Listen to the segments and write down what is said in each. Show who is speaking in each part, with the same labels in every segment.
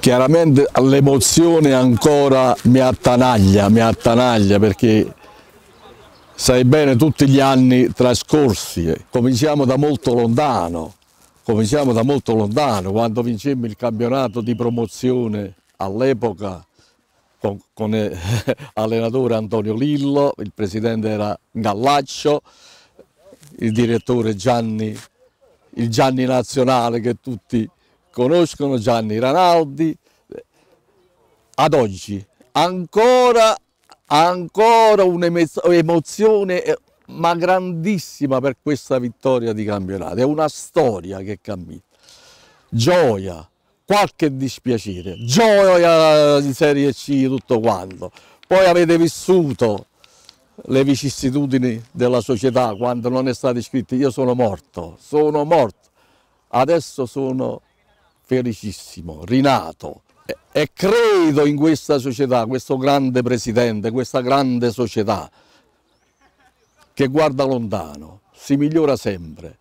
Speaker 1: chiaramente l'emozione ancora mi attanaglia, mi attanaglia perché sai bene tutti gli anni trascorsi, eh, cominciamo da molto lontano, cominciamo da molto lontano, quando vincemmo il campionato di promozione all'epoca con, con eh, allenatore Antonio Lillo, il presidente era Gallaccio, il direttore Gianni, il Gianni Nazionale che tutti conoscono Gianni Ranaldi ad oggi. Ancora, ancora un'emozione eh, ma grandissima per questa vittoria di campionato, è una storia che cammina. Gioia, qualche dispiacere, gioia di Serie C tutto quanto. Poi avete vissuto le vicissitudini della società quando non è stato iscritto, io sono morto, sono morto, adesso sono felicissimo, rinato. E credo in questa società, questo grande presidente, questa grande società che guarda lontano, si migliora sempre.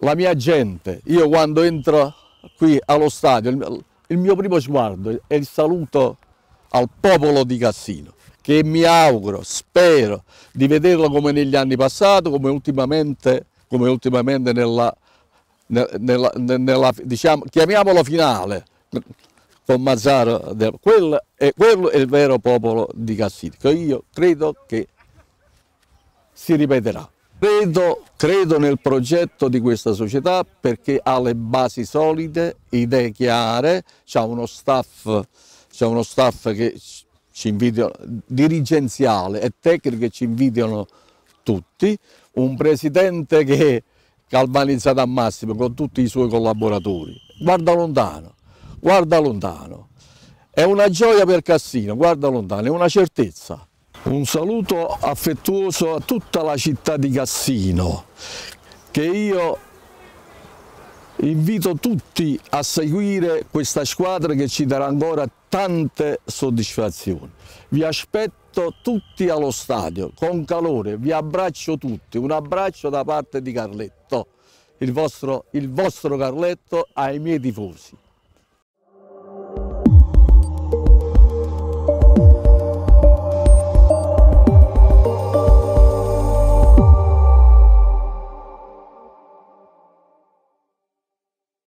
Speaker 1: La mia gente, io quando entro qui allo stadio, il mio primo sguardo è il saluto al popolo di Cassino, che mi auguro, spero di vederlo come negli anni passati, come ultimamente, come ultimamente nella nella, nella, diciamo, chiamiamola finale con Mazzaro, quello è, quello è il vero popolo di Cassini, che io credo che si ripeterà. Credo, credo, nel progetto di questa società perché ha le basi solide, idee chiare, c'è uno, uno staff, che ci invidiano, dirigenziale e tecnico che ci invidiano tutti, un presidente che galvanizzata al massimo con tutti i suoi collaboratori. Guarda lontano, guarda lontano. È una gioia per Cassino, guarda lontano, è una certezza. Un saluto affettuoso a tutta la città di Cassino, che io Invito tutti a seguire questa squadra che ci darà ancora tante soddisfazioni. Vi aspetto tutti allo stadio con calore, vi abbraccio tutti, un abbraccio da parte di Carletto, il vostro, il vostro Carletto ai miei tifosi.